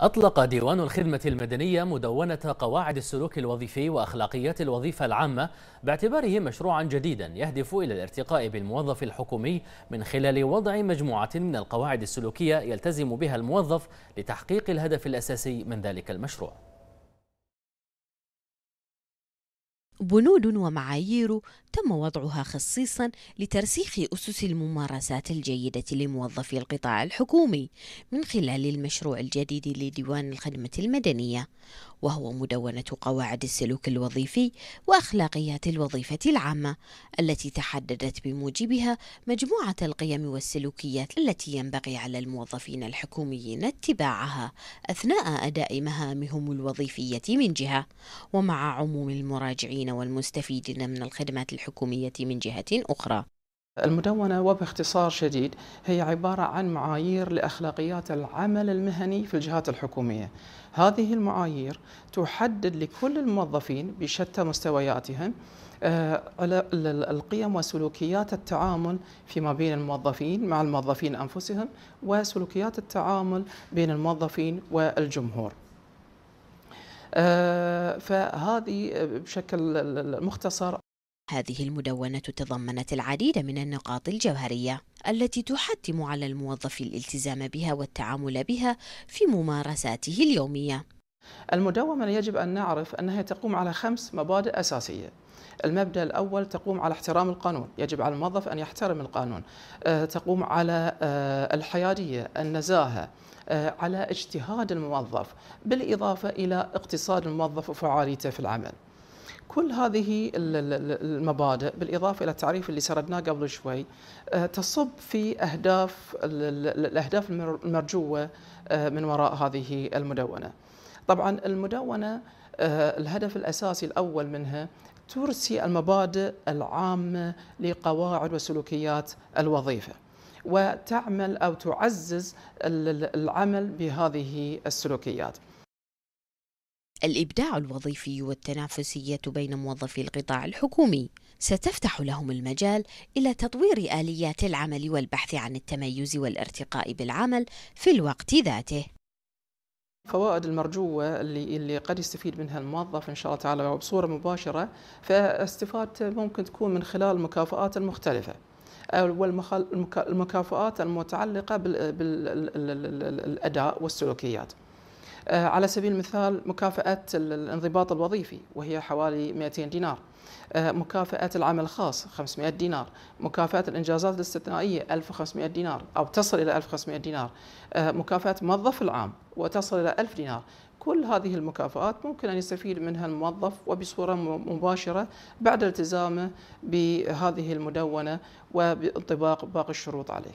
أطلق ديوان الخدمة المدنية مدونة قواعد السلوك الوظيفي وأخلاقيات الوظيفة العامة باعتباره مشروعا جديدا يهدف إلى الارتقاء بالموظف الحكومي من خلال وضع مجموعة من القواعد السلوكية يلتزم بها الموظف لتحقيق الهدف الأساسي من ذلك المشروع بنود ومعايير تم وضعها خصيصا لترسيخ أسس الممارسات الجيدة لموظفي القطاع الحكومي من خلال المشروع الجديد لديوان الخدمة المدنية وهو مدونة قواعد السلوك الوظيفي وأخلاقيات الوظيفة العامة التي تحددت بموجبها مجموعة القيم والسلوكيات التي ينبغي على الموظفين الحكوميين اتباعها أثناء أداء مهامهم الوظيفية من جهة ومع عموم المراجعين والمستفيدين من الخدمات الحكومية من جهة أخرى المدونة وباختصار شديد هي عبارة عن معايير لأخلاقيات العمل المهني في الجهات الحكومية هذه المعايير تحدد لكل الموظفين بشتى مستوياتهم آه، القيم وسلوكيات التعامل فيما بين الموظفين مع الموظفين أنفسهم وسلوكيات التعامل بين الموظفين والجمهور آه، فهذه بشكل مختصر هذه المدونة تضمنت العديد من النقاط الجوهرية التي تحتم على الموظف الالتزام بها والتعامل بها في ممارساته اليومية. المدونة يجب أن نعرف أنها تقوم على خمس مبادئ أساسية. المبدا الاول تقوم على احترام القانون، يجب على الموظف ان يحترم القانون. آه، تقوم على آه، الحياديه، النزاهه، آه، على اجتهاد الموظف، بالاضافه الى اقتصاد الموظف وفعاليته في العمل. كل هذه المبادئ بالإضافة إلى التعريف اللي سردناه قبل شوي آه، تصب في أهداف الأهداف المرجوة آه، من وراء هذه المدونة طبعا المدونة آه، الهدف الأساسي الأول منها ترسي المبادئ العامة لقواعد وسلوكيات الوظيفة وتعمل أو تعزز العمل بهذه السلوكيات الإبداع الوظيفي والتنافسية بين موظفي القطاع الحكومي ستفتح لهم المجال إلى تطوير آليات العمل والبحث عن التميز والارتقاء بالعمل في الوقت ذاته الفوائد المرجوة اللي اللي قد يستفيد منها الموظف إن شاء الله تعالى وبصورة مباشرة فاستفادة ممكن تكون من خلال المكافآت المختلفة المكافآت المتعلقة بالأداء والسلوكيات آه، على سبيل المثال مكافأة الانضباط الوظيفي وهي حوالي 200 دينار آه، مكافأة العمل الخاص 500 دينار مكافأة الإنجازات الاستثنائية 1500 دينار أو تصل إلى 1500 دينار آه، مكافأة موظف العام وتصل إلى 1000 دينار كل هذه المكافآت ممكن أن يستفيد منها الموظف وبصورة مباشرة بعد التزامه بهذه المدونة وبانطباق باقي الشروط عليه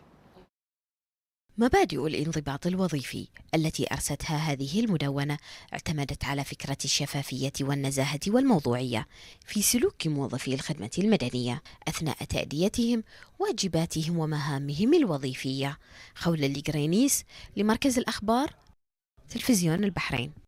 مبادئ الانضباط الوظيفي التي أرستها هذه المدونة اعتمدت على فكرة الشفافية والنزاهة والموضوعية في سلوك موظفي الخدمة المدنية أثناء تأديتهم واجباتهم ومهامهم الوظيفية خول الليغرينيس لمركز الأخبار تلفزيون البحرين